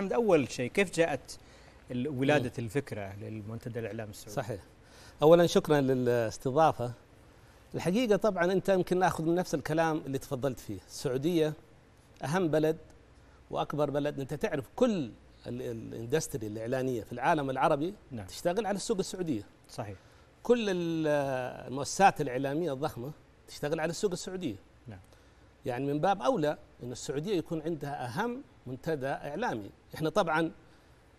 محمد أول شيء كيف جاءت ولادة الفكرة للمنتدى الإعلام السعودي صحيح أولا شكرا للاستضافة الحقيقة طبعا أنت يمكن ناخذ من نفس الكلام اللي تفضلت فيه السعودية أهم بلد وأكبر بلد أنت تعرف كل الاندستري الإعلانية في العالم العربي نعم. تشتغل على السوق السعودية صحيح كل المؤسسات الإعلامية الضخمة تشتغل على السوق السعودية نعم يعني من باب أولى أن السعودية يكون عندها أهم منتدى إعلامي إحنا طبعا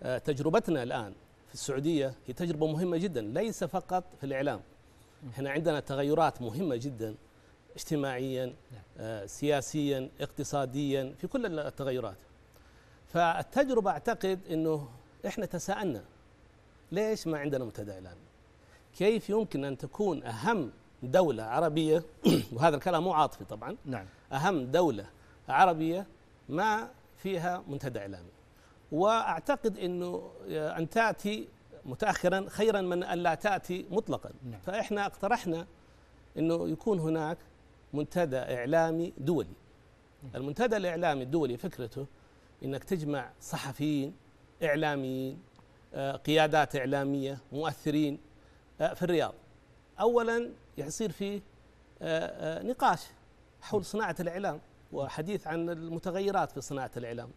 آه، تجربتنا الآن في السعودية هي تجربة مهمة جدا ليس فقط في الإعلام احنا عندنا تغيرات مهمة جدا اجتماعيا نعم. آه، سياسيا اقتصاديا في كل التغيرات فالتجربة أعتقد أنه احنا تساءلنا ليش ما عندنا منتدى إعلامي كيف يمكن أن تكون أهم دولة عربية وهذا الكلام مو عاطفي طبعا نعم أهم دولة عربية ما فيها منتدى إعلامي وأعتقد أنه آه، أن تأتي متأخرا خيرا من أن لا تأتي مطلقا نعم. فإحنا اقترحنا أنه يكون هناك منتدى إعلامي دولي المنتدى الإعلامي الدولي فكرته أنك تجمع صحفيين إعلاميين آه، قيادات إعلامية مؤثرين آه، في الرياض أولا يصير فيه آه، آه، نقاش حول صناعة الإعلام وحديث عن المتغيرات في صناعة الإعلام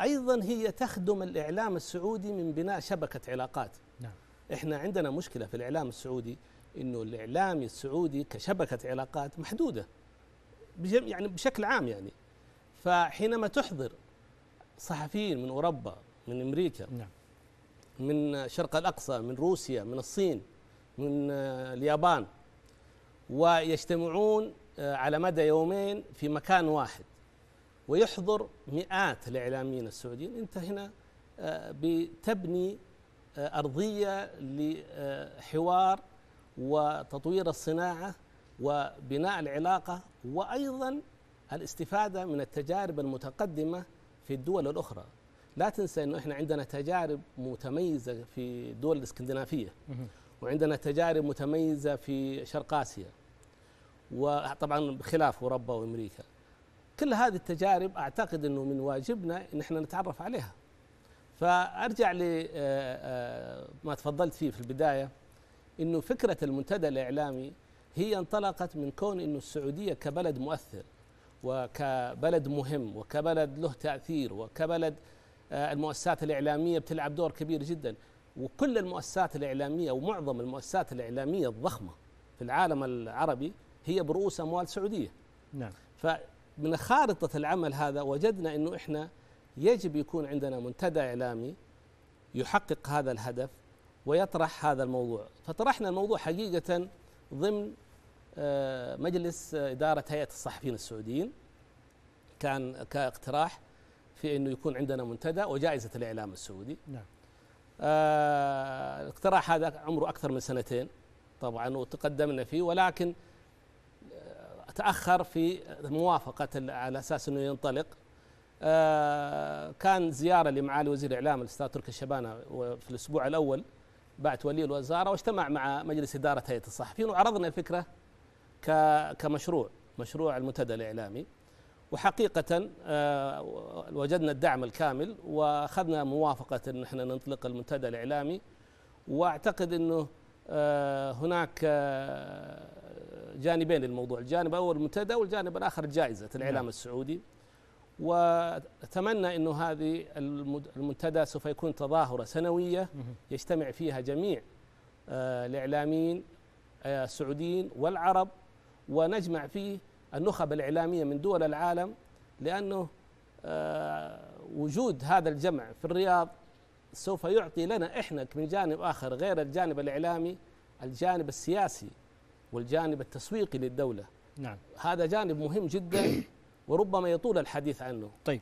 أيضا هي تخدم الإعلام السعودي من بناء شبكة علاقات نعم. إحنا عندنا مشكلة في الإعلام السعودي أنه الإعلامي السعودي كشبكة علاقات محدودة بجم يعني بشكل عام يعني فحينما تحضر صحفيين من أوروبا من أمريكا نعم. من شرق الأقصى من روسيا من الصين من آه، اليابان ويجتمعون آه، على مدى يومين في مكان واحد ويحضر مئات الاعلاميين السعوديين انت هنا آه، بتبني ارضيه لحوار وتطوير الصناعه وبناء العلاقه وايضا الاستفاده من التجارب المتقدمه في الدول الاخرى لا تنسى انه احنا عندنا تجارب متميزه في الدول الاسكندنافيه وعندنا تجارب متميزة في شرق آسيا وطبعا بخلاف أوروبا وأمريكا كل هذه التجارب أعتقد أنه من واجبنا أن احنا نتعرف عليها فأرجع لما آه، آه، تفضلت فيه في البداية أنه فكرة المنتدى الإعلامي هي انطلقت من كون أنه السعودية كبلد مؤثر وكبلد مهم وكبلد له تأثير وكبلد آه، المؤسسات الإعلامية بتلعب دور كبير جدا وكل المؤسسات الإعلامية ومعظم المؤسسات الإعلامية الضخمة في العالم العربي هي برؤوس أموال سعودية نعم فمن خارطة العمل هذا وجدنا أنه إحنا يجب يكون عندنا منتدى إعلامي يحقق هذا الهدف ويطرح هذا الموضوع فطرحنا الموضوع حقيقة ضمن آه، مجلس آه، إدارة هيئة الصحفيين السعوديين كان كاقتراح في أنه يكون عندنا منتدى وجائزة الإعلام السعودي نعم. آه الاقتراح هذا عمره أكثر من سنتين طبعا وتقدمنا فيه ولكن آه، تأخر في موافقة على أساس أنه ينطلق آه كان زيارة لمعالي وزير الإعلام الأستاذ تركي الشبانة في الأسبوع الأول بعت ولي الوزارة واجتمع مع مجلس إدارة هيئة الصحفيين وعرضنا الفكرة كمشروع مشروع المنتدى الإعلامي وحقيقة آه، وجدنا الدعم الكامل وأخذنا موافقة أن احنا ننطلق المنتدى الإعلامي وأعتقد أنه آه، هناك آه، جانبين للموضوع الجانب الأول المنتدى والجانب الآخر جائزة الإعلام نعم. السعودي واتمنى انه هذه المنتدى سوف يكون تظاهره سنويه يجتمع فيها جميع الاعلاميين السعوديين والعرب ونجمع فيه النخب الإعلامية من دول العالم لأنه آه، وجود هذا الجمع في الرياض سوف يعطي لنا إحنا من جانب آخر غير الجانب الإعلامي الجانب السياسي والجانب التسويقي للدولة نعم. هذا جانب مهم جدا وربما يطول الحديث عنه طيب